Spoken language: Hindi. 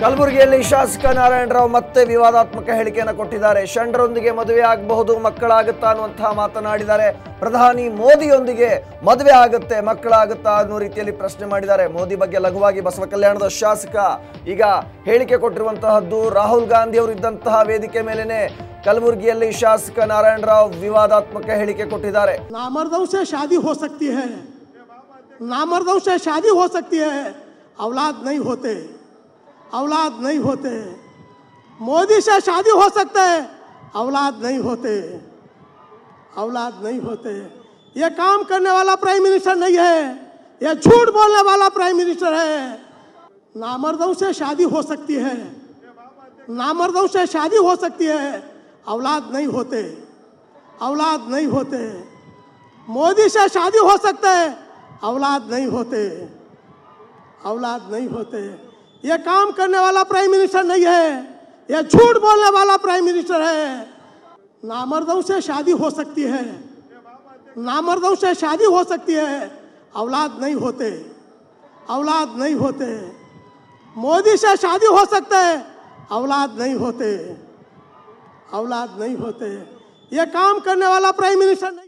ಕಲಬುರಗಿಯಲ್ಲಿ ಶಾಸಕ ನಾರಾಯಣರಾವ್ ಮತ್ತೆ ವಿವಾದಾತ್ಮಕ ಹೇಳಿಕೆಯನ್ನು ಕೊಟ್ಟಿದ್ದಾರೆ ಶಂಡರೊಂದಿಗೆ ಮದುವೆ ಆಗಬಹುದು ಮಕ್ಕಳಾಗುತ್ತಾ ಅನ್ನುವಂತಹ ಮಾತನಾಡಿದ್ದಾರೆ ಪ್ರಧಾನಿ ಮೋದಿಯೊಂದಿಗೆ ಮದುವೆ ಆಗುತ್ತೆ ಮಕ್ಕಳಾಗುತ್ತಾ ಅನ್ನೋ ರೀತಿಯಲ್ಲಿ ಪ್ರಶ್ನೆ ಮಾಡಿದ್ದಾರೆ ಮೋದಿ ಬಗ್ಗೆ ಲಘುವಾಗಿ ಬಸವ ಕಲ್ಯಾಣದ ಶಾಸಕ ಈಗ ಹೇಳಿಕೆ ಕೊಟ್ಟಿರುವಂತಹದ್ದು ರಾಹುಲ್ ಗಾಂಧಿ ಅವರು ಇದ್ದಂತಹ ವೇದಿಕೆ ಮೇಲೇನೆ ಕಲಬುರಗಿಯಲ್ಲಿ ಶಾಸಕ ನಾರಾಯಣರಾವ್ ವಿವಾದಾತ್ಮಕ ಹೇಳಿಕೆ ಕೊಟ್ಟಿದ್ದಾರೆ ಶಾದಿ ಹೋ ಸಕ್ತಿ औलाद नहीं होते मोदी से शादी हो सकते है औलाद नहीं होते औलाद नहीं होते ये काम करने वाला प्राइम मिनिस्टर नहीं है ये झूठ बोलने वाला प्राइम मिनिस्टर है नामर्दों से शादी हो सकती है नामर्दों से शादी हो सकती है औलाद नहीं होते औलाद नहीं होते मोदी से शादी हो सकते है औलाद नहीं होते औलाद नहीं होते ये काम करने वाला प्राइम मिनिस्टर नहीं है ये झूठ बोलने वाला प्राइम मिनिस्टर है नामर्दों से शादी हो सकती है नामर्दों से शादी हो सकती है औलाद नहीं होते औलाद नहीं होते मोदी से शादी हो सकते है औलाद नहीं होते औलाद नहीं होते ये काम करने वाला प्राइम मिनिस्टर नहीं